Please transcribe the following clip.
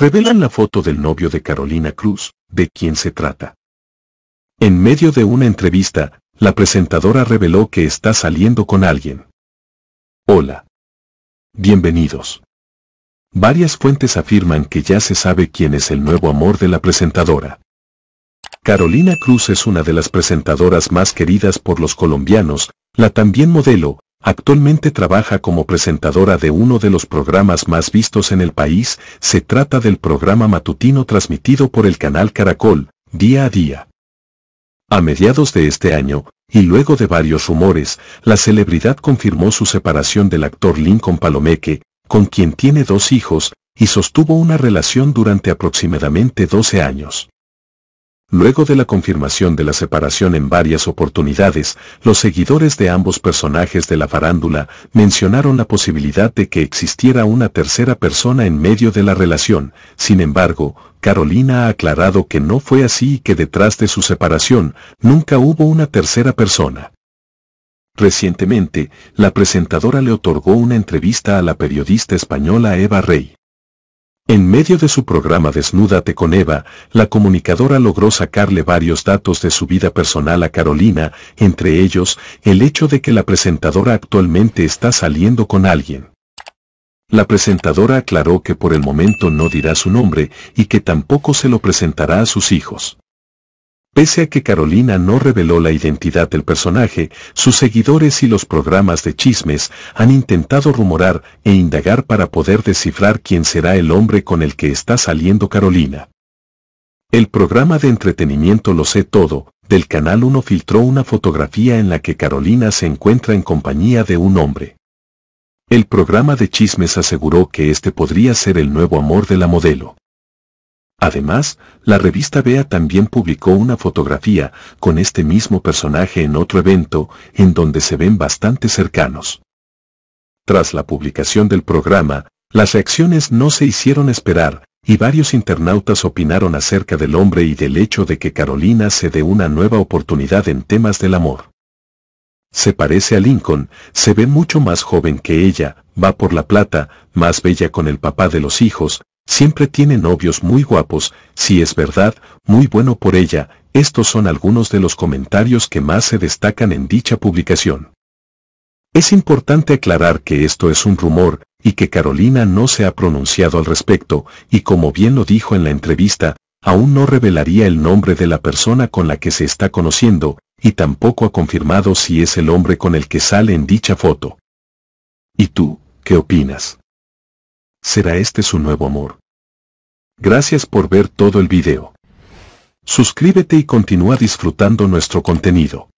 revelan la foto del novio de Carolina Cruz, de quien se trata. En medio de una entrevista, la presentadora reveló que está saliendo con alguien. Hola. Bienvenidos. Varias fuentes afirman que ya se sabe quién es el nuevo amor de la presentadora. Carolina Cruz es una de las presentadoras más queridas por los colombianos, la también modelo, Actualmente trabaja como presentadora de uno de los programas más vistos en el país, se trata del programa matutino transmitido por el canal Caracol, día a día. A mediados de este año, y luego de varios rumores, la celebridad confirmó su separación del actor Lincoln Palomeque, con quien tiene dos hijos, y sostuvo una relación durante aproximadamente 12 años. Luego de la confirmación de la separación en varias oportunidades, los seguidores de ambos personajes de la farándula mencionaron la posibilidad de que existiera una tercera persona en medio de la relación, sin embargo, Carolina ha aclarado que no fue así y que detrás de su separación nunca hubo una tercera persona. Recientemente, la presentadora le otorgó una entrevista a la periodista española Eva Rey. En medio de su programa Desnúdate con Eva, la comunicadora logró sacarle varios datos de su vida personal a Carolina, entre ellos, el hecho de que la presentadora actualmente está saliendo con alguien. La presentadora aclaró que por el momento no dirá su nombre y que tampoco se lo presentará a sus hijos. Pese a que Carolina no reveló la identidad del personaje, sus seguidores y los programas de chismes han intentado rumorar e indagar para poder descifrar quién será el hombre con el que está saliendo Carolina. El programa de entretenimiento Lo sé todo, del Canal 1 filtró una fotografía en la que Carolina se encuentra en compañía de un hombre. El programa de chismes aseguró que este podría ser el nuevo amor de la modelo. Además, la revista Bea también publicó una fotografía con este mismo personaje en otro evento, en donde se ven bastante cercanos. Tras la publicación del programa, las reacciones no se hicieron esperar, y varios internautas opinaron acerca del hombre y del hecho de que Carolina se dé una nueva oportunidad en temas del amor. Se parece a Lincoln, se ve mucho más joven que ella, va por la plata, más bella con el papá de los hijos, Siempre tiene novios muy guapos, si es verdad, muy bueno por ella, estos son algunos de los comentarios que más se destacan en dicha publicación. Es importante aclarar que esto es un rumor, y que Carolina no se ha pronunciado al respecto, y como bien lo dijo en la entrevista, aún no revelaría el nombre de la persona con la que se está conociendo, y tampoco ha confirmado si es el hombre con el que sale en dicha foto. ¿Y tú, qué opinas? ¿Será este su nuevo amor? Gracias por ver todo el video. Suscríbete y continúa disfrutando nuestro contenido.